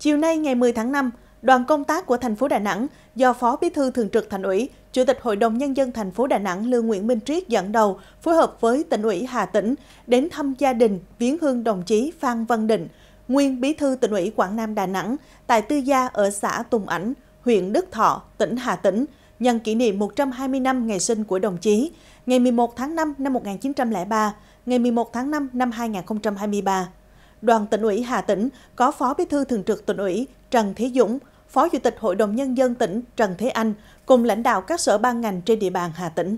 Chiều nay ngày 10 tháng 5, đoàn công tác của thành phố Đà Nẵng do Phó Bí thư Thường trực Thành ủy, Chủ tịch Hội đồng Nhân dân thành phố Đà Nẵng Lương Nguyễn Minh Triết dẫn đầu phối hợp với tỉnh ủy Hà Tĩnh đến thăm gia đình viếng hương đồng chí Phan Văn Định, nguyên Bí thư tỉnh ủy Quảng Nam Đà Nẵng tại tư gia ở xã Tùng Ảnh, huyện Đức Thọ, tỉnh Hà Tĩnh nhân kỷ niệm 120 năm ngày sinh của đồng chí, ngày 11 tháng 5 năm 1903, ngày 11 tháng 5 năm 2023 đoàn tỉnh ủy Hà Tĩnh có Phó Bí thư Thường trực tỉnh ủy Trần Thế Dũng, Phó Chủ tịch Hội đồng Nhân dân tỉnh Trần Thế Anh cùng lãnh đạo các sở ban ngành trên địa bàn Hà Tĩnh.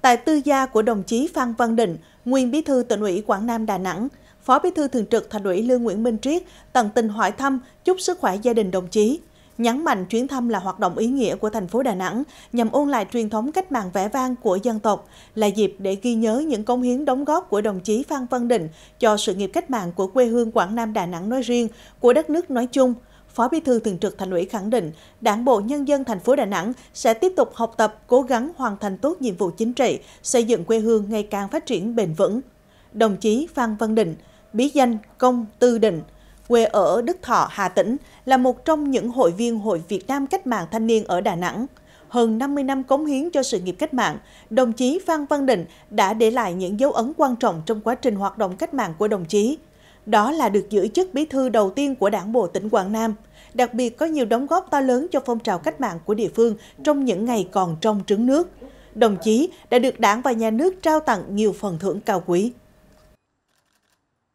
Tại tư gia của đồng chí Phan Văn Định, nguyên bí thư tỉnh ủy Quảng Nam Đà Nẵng, Phó Bí thư Thường trực Thành ủy Lương Nguyễn Minh Triết tận tình hỏi thăm, chúc sức khỏe gia đình đồng chí nhấn mạnh chuyến thăm là hoạt động ý nghĩa của thành phố Đà Nẵng nhằm ôn lại truyền thống cách mạng vẻ vang của dân tộc, là dịp để ghi nhớ những công hiến đóng góp của đồng chí Phan Văn Định cho sự nghiệp cách mạng của quê hương Quảng Nam Đà Nẵng nói riêng, của đất nước nói chung. Phó Bí thư Thường trực Thành ủy khẳng định, Đảng bộ nhân dân thành phố Đà Nẵng sẽ tiếp tục học tập, cố gắng hoàn thành tốt nhiệm vụ chính trị, xây dựng quê hương ngày càng phát triển bền vững. Đồng chí Phan Văn Định, bí danh Công Tư Định, quê ở Đức Thọ, Hà Tĩnh, là một trong những hội viên Hội Việt Nam Cách mạng Thanh niên ở Đà Nẵng. Hơn 50 năm cống hiến cho sự nghiệp cách mạng, đồng chí Phan Văn Định đã để lại những dấu ấn quan trọng trong quá trình hoạt động cách mạng của đồng chí. Đó là được giữ chức bí thư đầu tiên của đảng bộ tỉnh Quảng Nam, đặc biệt có nhiều đóng góp to lớn cho phong trào cách mạng của địa phương trong những ngày còn trong trứng nước. Đồng chí đã được đảng và nhà nước trao tặng nhiều phần thưởng cao quý.